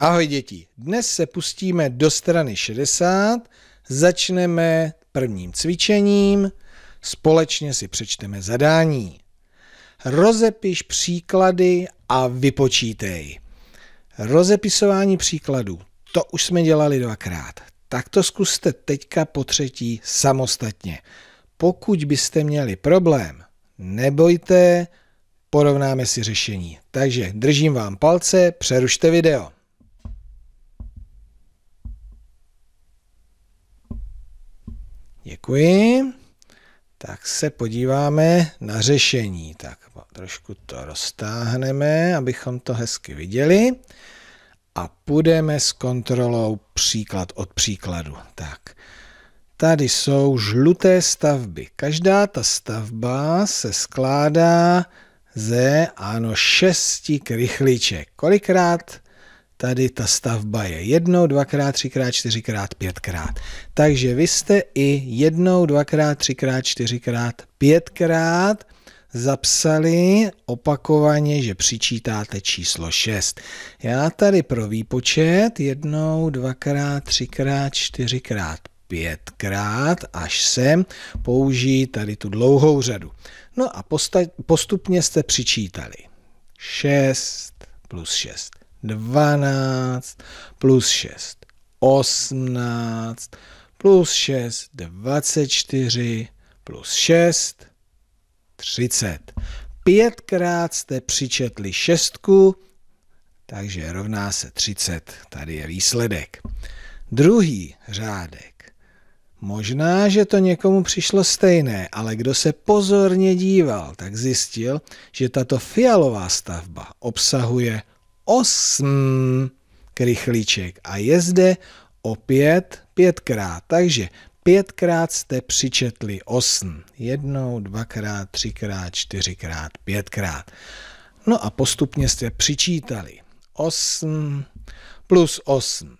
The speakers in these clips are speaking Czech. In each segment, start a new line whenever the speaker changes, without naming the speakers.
Ahoj děti, dnes se pustíme do strany 60, začneme prvním cvičením, společně si přečteme zadání. Rozepiš příklady a vypočítej. Rozepisování příkladů, to už jsme dělali dvakrát. Tak to zkuste teďka po třetí samostatně. Pokud byste měli problém, nebojte, porovnáme si řešení. Takže držím vám palce, přerušte video. Děkuji. Tak se podíváme na řešení. Tak trošku to roztáhneme, abychom to hezky viděli. A půjdeme s kontrolou příklad od příkladu. Tak, tady jsou žluté stavby. Každá ta stavba se skládá ze, ano, šesti krychliček. Kolikrát? Tady ta stavba je jednou, dvakrát, třikrát, čtyřikrát, pětkrát. Takže vy jste i jednou, dvakrát, třikrát, čtyřikrát, pětkrát zapsali opakovaně, že přičítáte číslo 6. Já tady pro výpočet jednou, dvakrát, třikrát, čtyřikrát, pětkrát, až sem použijí tady tu dlouhou řadu. No a postupně jste přičítali 6 plus 6. 12, plus 6, 18, plus 6, 24, plus 6, 30. Pětkrát jste přičetli šestku, takže rovná se 30. Tady je výsledek. Druhý řádek. Možná, že to někomu přišlo stejné, ale kdo se pozorně díval, tak zjistil, že tato fialová stavba obsahuje osm krychlíček a je zde opět pětkrát. Takže pětkrát jste přičetli osm. Jednou, dvakrát, třikrát, čtyřikrát, pětkrát. No a postupně jste přičítali. osm plus osm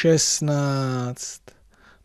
šestnáct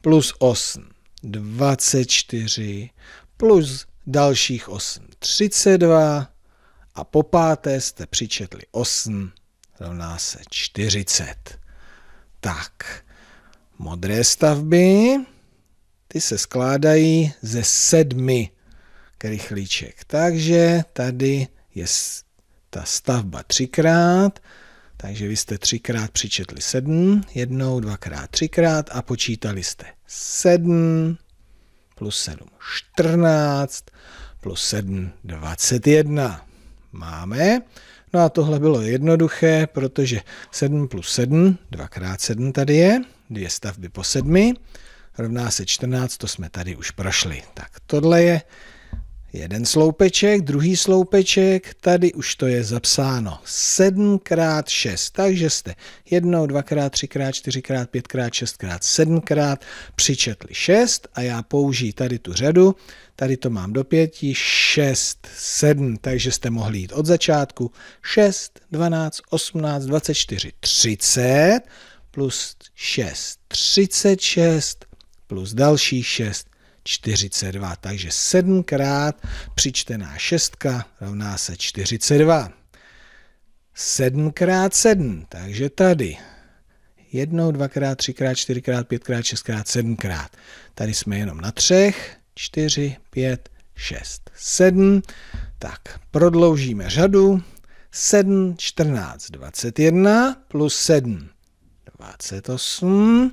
plus osm dvacet čtyři plus dalších osm třicet dva a po páté jste přičetli osm rovná se 40. Tak, modré stavby, ty se skládají ze sedmi krychlíček. Takže tady je ta stavba třikrát, takže vy jste třikrát přičetli sedm, jednou, dvakrát, třikrát a počítali jste sedm plus sedm čtrnáct plus sedm dvacet jedna. Máme. No a tohle bylo jednoduché, protože 7 plus 7, 2 x 7 tady je, dvě stavby po 7, rovná se 14, to jsme tady už prošli. Tak tohle je Jeden sloupeček, druhý sloupeček, tady už to je zapsáno. 7 x 6, takže jste jednou, dvakrát, třikrát, čtyřikrát, pětkrát, šestkrát, sedmkrát přičetli 6 a já použiju tady tu řadu, tady to mám do pěti, 6, 7, takže jste mohli jít od začátku 6, 12, 18, 24, 30 plus 6, 36 plus další 6, 42. Takže 7 krát přičtená šestka rovná se 42. 7 krát 7, takže tady. Jednou, dvakrát, třikrát, čtyřikrát, pětkrát, šestkrát, sedmkrát. Tady jsme jenom na třech. 4, 5, 6, 7. Tak, prodloužíme řadu. 7, 14, 21 plus 7, 28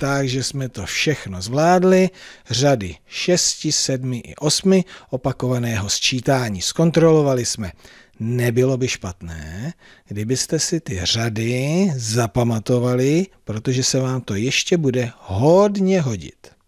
Takže jsme to všechno zvládli, řady 6, 7 i 8 opakovaného sčítání zkontrolovali jsme. Nebylo by špatné, kdybyste si ty řady zapamatovali, protože se vám to ještě bude hodně hodit.